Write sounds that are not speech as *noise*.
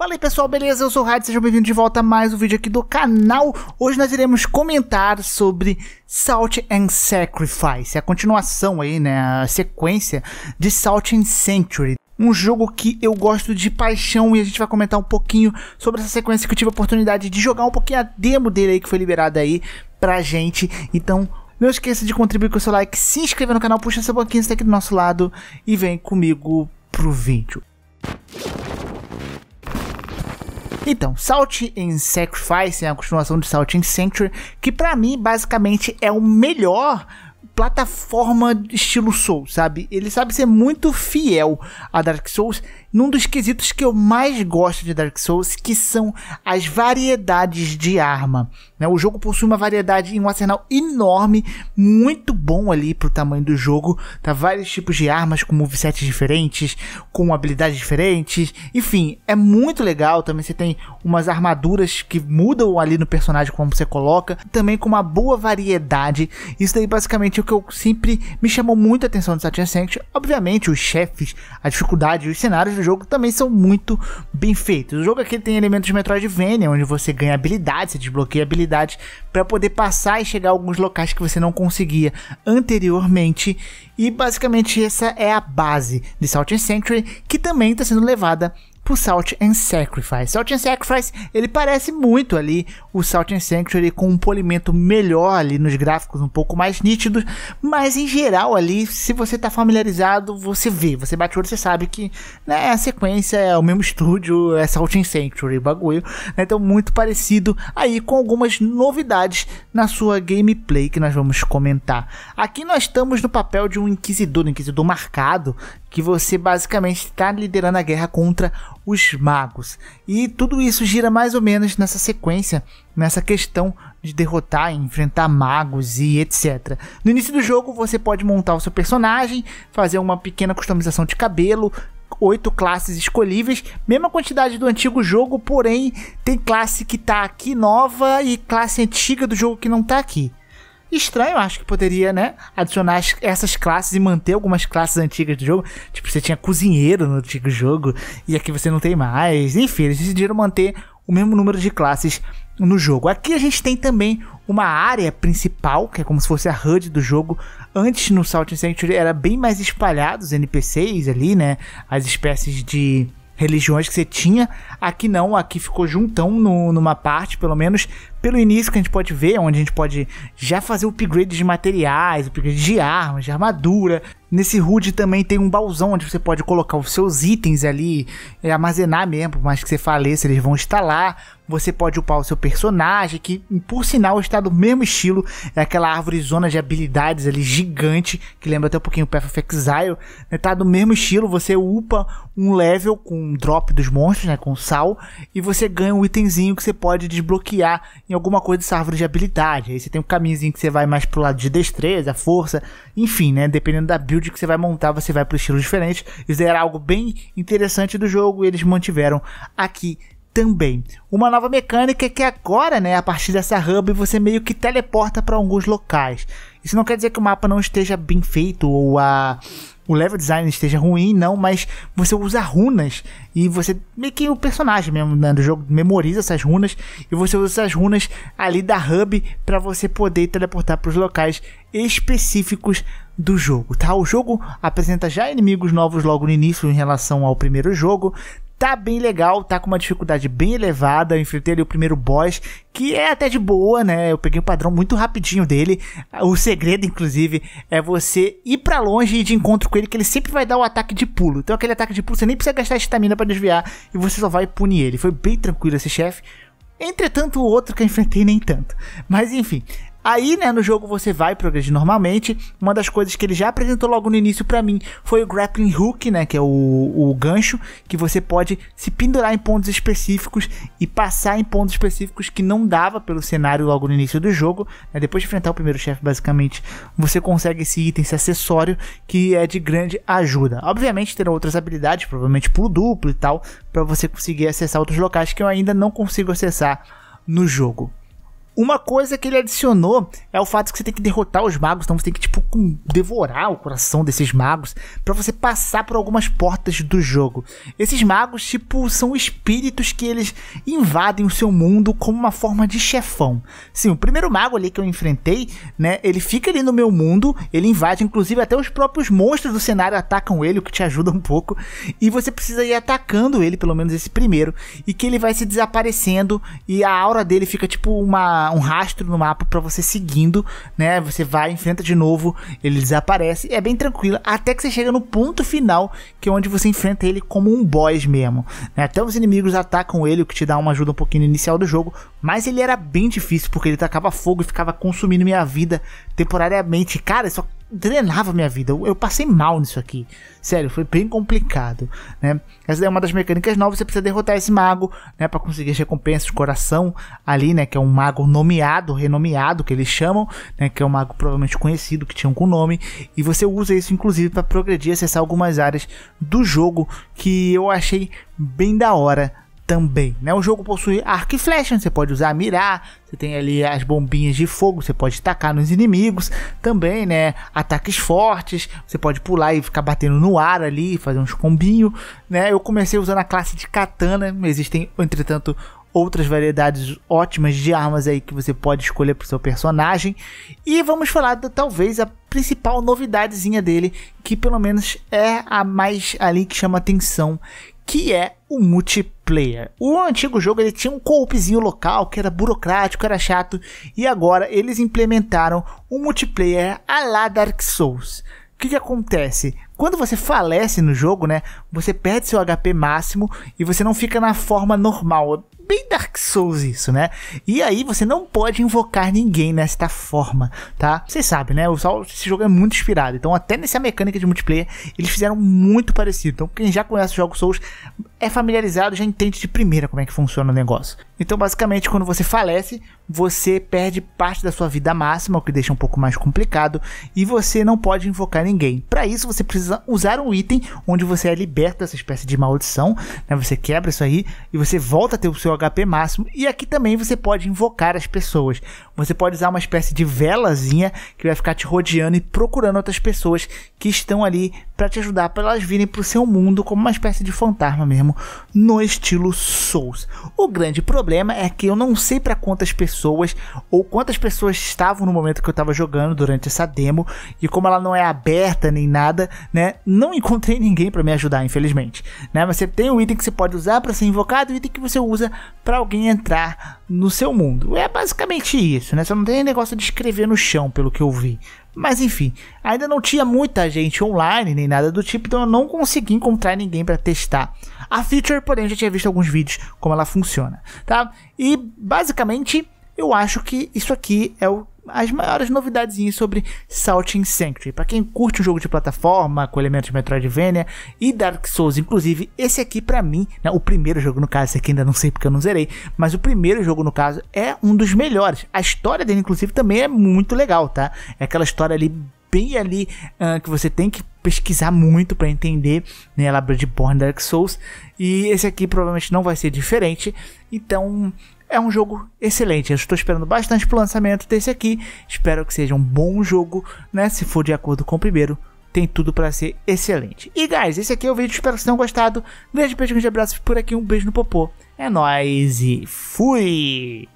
Fala aí pessoal, beleza? Eu sou o Hyde, sejam bem-vindos de volta a mais um vídeo aqui do canal. Hoje nós iremos comentar sobre Salt and Sacrifice, a continuação aí, né, a sequência de Salt and Century. Um jogo que eu gosto de paixão e a gente vai comentar um pouquinho sobre essa sequência que eu tive a oportunidade de jogar um pouquinho a demo dele aí que foi liberada aí pra gente. Então, não esqueça de contribuir com o seu like, se inscrever no canal, puxa essa banquinho está aqui do nosso lado e vem comigo pro vídeo. Então, Salt in Sacrifice é a continuação de Salt in Sanctuary, que para mim basicamente é o melhor plataforma estilo Soul, sabe? Ele sabe ser muito fiel a Dark Souls num dos quesitos que eu mais gosto de Dark Souls, que são as variedades de arma. Né? O jogo possui uma variedade e um arsenal enorme, muito bom ali pro tamanho do jogo. Tá vários tipos de armas com movesets diferentes, com habilidades diferentes. Enfim, é muito legal. Também você tem umas armaduras que mudam ali no personagem como você coloca, também com uma boa variedade. Isso daí basicamente é o que eu sempre me chamou muito a atenção no Satin Obviamente, os chefes, a dificuldade, os cenários do jogo também são muito bem feitos. O jogo aqui tem elementos de Metroidvania, onde você ganha habilidades, você desbloqueia habilidades para poder passar e chegar a alguns locais que você não conseguia anteriormente. E basicamente essa é a base de Salt and Sanctuary, que também está sendo levada pro tipo Salt and Sacrifice. Salt and Sacrifice, ele parece muito ali o Salt and Sanctuary com um polimento melhor ali nos gráficos, um pouco mais nítidos, mas em geral ali, se você tá familiarizado, você vê, você bate o olho, você sabe que né, a sequência é o mesmo estúdio, é Salt and Sanctuary, bagulho, né, então muito parecido aí com algumas novidades na sua gameplay que nós vamos comentar. Aqui nós estamos no papel de um inquisidor, um inquisidor marcado, que você basicamente está liderando a guerra contra os magos. E tudo isso gira mais ou menos nessa sequência, nessa questão de derrotar, enfrentar magos e etc. No início do jogo você pode montar o seu personagem, fazer uma pequena customização de cabelo, oito classes escolhíveis, mesma quantidade do antigo jogo, porém tem classe que tá aqui nova e classe antiga do jogo que não tá aqui estranho, acho que poderia, né, adicionar essas classes e manter algumas classes antigas do jogo. Tipo, você tinha cozinheiro no antigo jogo e aqui você não tem mais. Enfim, eles decidiram manter o mesmo número de classes no jogo. Aqui a gente tem também uma área principal, que é como se fosse a HUD do jogo. Antes no Salt Sanctuary era bem mais espalhado os NPCs ali, né, as espécies de religiões que você tinha. Aqui não, aqui ficou juntão no, numa parte, pelo menos pelo início que a gente pode ver, onde a gente pode já fazer upgrade de materiais, upgrade de armas, de armadura, Nesse HUD também tem um baúzão onde você pode colocar os seus itens ali, é, armazenar mesmo, por mais que você faleça, eles vão estar lá. Você pode upar o seu personagem, que por sinal está do mesmo estilo, é aquela árvore zona de habilidades ali gigante, que lembra até um pouquinho o Path of Exile, está né? do mesmo estilo, você upa um level com um drop dos monstros, né, com sal, e você ganha um itemzinho que você pode desbloquear em alguma coisa dessa árvore de habilidade. Aí você tem um caminhozinho que você vai mais pro lado de destreza, força, enfim, né, dependendo da build build que você vai montar, você vai para estilos diferentes. Isso era é algo bem interessante do jogo e eles mantiveram aqui também. Uma nova mecânica é que agora, né, a partir dessa hub, você meio que teleporta para alguns locais. Isso não quer dizer que o mapa não esteja bem feito ou a o level design esteja ruim, não, mas você usa runas e você meio que o personagem mesmo né, do jogo memoriza essas runas e você usa essas runas ali da hub para você poder teleportar para os locais específicos do jogo, tá? O jogo apresenta já inimigos novos logo no início em relação ao primeiro jogo, tá bem legal, tá com uma dificuldade bem elevada. Eu enfrentei ali o primeiro boss, que é até de boa, né? Eu peguei o padrão muito rapidinho dele. O segredo, inclusive, é você ir para longe e ir de encontro com ele, que ele sempre vai dar o um ataque de pulo. Então, aquele ataque de pulo, você nem precisa gastar estamina para desviar e você só vai punir ele. Foi bem tranquilo esse chefe. Entretanto, o outro que eu enfrentei nem tanto. Mas enfim, Aí, né, no jogo você vai progredir normalmente. Uma das coisas que ele já apresentou logo no início para mim foi o grappling hook, né, que é o, o gancho que você pode se pendurar em pontos específicos e passar em pontos específicos que não dava pelo cenário logo no início do jogo. Né, depois de enfrentar o primeiro chefe, basicamente, você consegue esse item, esse acessório que é de grande ajuda. Obviamente terão outras habilidades, provavelmente pulo duplo e tal, para você conseguir acessar outros locais que eu ainda não consigo acessar no jogo. Uma coisa que ele adicionou é o fato que você tem que derrotar os magos, então você tem que, tipo, devorar o coração desses magos para você passar por algumas portas do jogo. Esses magos, tipo, são espíritos que eles invadem o seu mundo como uma forma de chefão. Sim, o primeiro mago ali que eu enfrentei, né, ele fica ali no meu mundo, ele invade, inclusive até os próprios monstros do cenário atacam ele, o que te ajuda um pouco, e você precisa ir atacando ele, pelo menos esse primeiro, e que ele vai se desaparecendo e a aura dele fica tipo uma um rastro no mapa para você seguindo, né? Você vai, enfrenta de novo, ele desaparece. É bem tranquilo, até que você chega no ponto final, que é onde você enfrenta ele como um boss mesmo. Né? Até os inimigos atacam ele, o que te dá uma ajuda um pouquinho inicial do jogo. Mas ele era bem difícil, porque ele tacava fogo e ficava consumindo minha vida temporariamente. Cara, só drenava minha vida. Eu, eu, passei mal nisso aqui. Sério, foi bem complicado, né? Essa é uma das mecânicas novas, você precisa derrotar esse mago, né, para conseguir as recompensas de coração ali, né, que é um mago nomeado, renomeado que eles chamam, né, que é um mago provavelmente conhecido, que tinha um nome, e você usa isso inclusive para progredir, acessar algumas áreas do jogo que eu achei bem da hora também. Né? O jogo possui arco e flecha, você pode usar mirar, você tem ali as bombinhas de fogo, você pode tacar nos inimigos também, né? Ataques fortes, você pode pular e ficar batendo no ar ali, fazer uns combinhos, né? Eu comecei usando a classe de katana, existem, entretanto, outras variedades ótimas de armas aí que você pode escolher para o seu personagem. E vamos falar da talvez a principal novidadezinha dele, que pelo menos é a mais ali que chama atenção, que é o multiplayer. O antigo jogo ele tinha um co local que era burocrático, era chato, e agora eles implementaram um multiplayer a la Dark Souls. O que, que acontece? Quando você falece no jogo, né? Você perde seu HP máximo e você não fica na forma normal bem Dark Souls isso, né? E aí você não pode invocar ninguém nesta forma, tá? Você sabe, né? O Sol, esse jogo é muito inspirado. Então, até nessa mecânica de multiplayer, eles fizeram muito parecido. Então, quem já conhece o jogo Souls é familiarizado, já entende de primeira como é que funciona o negócio. Então, basicamente, quando você falece, você perde parte da sua vida máxima, o que deixa um pouco mais complicado, e você não pode invocar ninguém. Para isso, você precisa usar um item onde você é liberto dessa espécie de maldição, né? Você quebra isso aí e você volta a ter o seu HP máximo. E aqui também você pode invocar as pessoas. Você pode usar uma espécie de velazinha que vai ficar te rodeando e procurando outras pessoas que estão ali para te ajudar para elas virem para o seu mundo como uma espécie de fantasma mesmo, no estilo Souls. O grande problema é que eu não sei para quantas pessoas ou quantas pessoas estavam no momento que eu estava jogando durante essa demo e como ela não é aberta nem nada, né, não *laughs* encontrei ninguém para me ajudar, infelizmente. Né, mas você tem um item que você pode usar para ser invocado, e um item que você usa para alguém entrar no seu mundo. É basicamente isso, né? Só não tem negócio de escrever no chão, pelo que eu vi. Mas enfim, ainda não tinha muita gente online nem nada do tipo, então eu não consegui encontrar ninguém para testar. A feature, porém, eu já tinha visto alguns vídeos como ela funciona, tá? E basicamente eu acho que isso aqui é o as maiores novidades sobre Salting Sanctuary. Para quem curte um jogo de plataforma com elementos de Metroidvania e Dark Souls, inclusive, esse aqui para mim, né, o primeiro jogo no caso, esse aqui ainda não sei porque eu não zerei, mas o primeiro jogo no caso é um dos melhores. A história dele inclusive também é muito legal, tá? É aquela história ali bem ali uh, que você tem que pesquisar muito para entender, né, ela Bloodborne Dark Souls, e esse aqui provavelmente não vai ser diferente. Então, é um jogo excelente. Eu estou esperando bastante pro lançamento desse aqui. Espero que seja um bom jogo, né? Se for de acordo com o primeiro, tem tudo para ser excelente. E guys, esse aqui é o vídeo, espero que vocês tenham gostado. Grande beijo, grande abraço por aqui, um beijo no popô. É nóis e fui!